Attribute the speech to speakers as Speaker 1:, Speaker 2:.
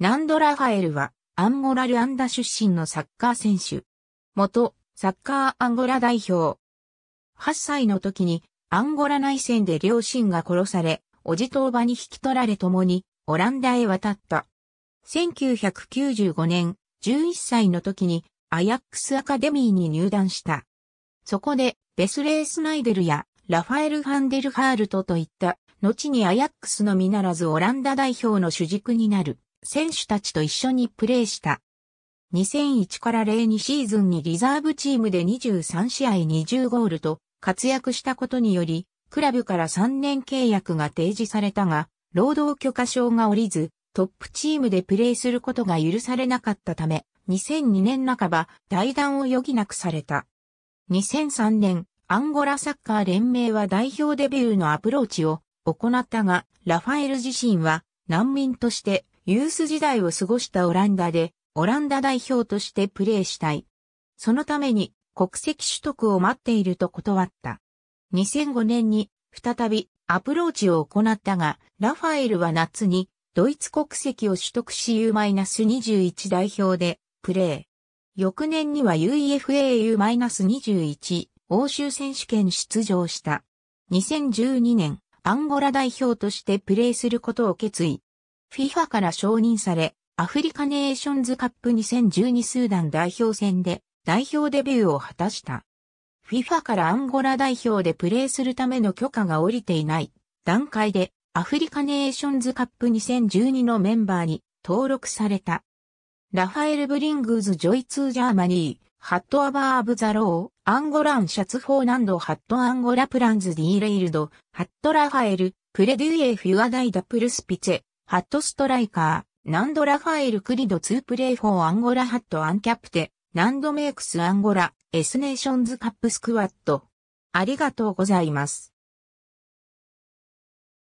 Speaker 1: ナンド・ラファエルは、アンゴラ・ルアンダ出身のサッカー選手。元、サッカーアンゴラ代表。8歳の時に、アンゴラ内戦で両親が殺され、おじとおばに引き取られ共に、オランダへ渡った。1995年、11歳の時に、アヤックスアカデミーに入団した。そこで、ベスレー・スナイデルや、ラファエル・ファンデル・ハールトといった、後にアヤックスのみならずオランダ代表の主軸になる。選手たちと一緒にプレーした。2001から02シーズンにリザーブチームで23試合20ゴールと活躍したことにより、クラブから3年契約が提示されたが、労働許可証が下りず、トップチームでプレーすることが許されなかったため、2002年半ば、代弾を余儀なくされた。2003年、アンゴラサッカー連盟は代表デビューのアプローチを行ったが、ラファエル自身は難民としてユース時代を過ごしたオランダで、オランダ代表としてプレーしたい。そのために国籍取得を待っていると断った。2005年に再びアプローチを行ったが、ラファエルは夏にドイツ国籍を取得し U-21 代表でプレー。翌年には UEFAU-21 欧州選手権出場した。2012年、アンゴラ代表としてプレーすることを決意。FIFA から承認され、アフリカネーションズカップ2012スーダン代表戦で代表デビューを果たした。FIFA からアンゴラ代表でプレーするための許可が下りていない段階でアフリカネーションズカップ2012のメンバーに登録された。ラファエル・ブリングーズ・ジョイツー・ジャーマニー、ハット・アバー・アブ・ザ・ロー、アンゴラン・シャツ・フォーナンド・ハット・アンゴラ・プランズ・ディー・レイルド、ハット・ラファエル、プレデュエ・フュア・ダイ・ダ・プルス・ピチェ、ハットストライカー、ナンドラファエルクリド2プレイ4アンゴラハットアンキャプテ、ナンドメイクスアンゴラ、エスネーションズカップスクワット。ありがとうございます。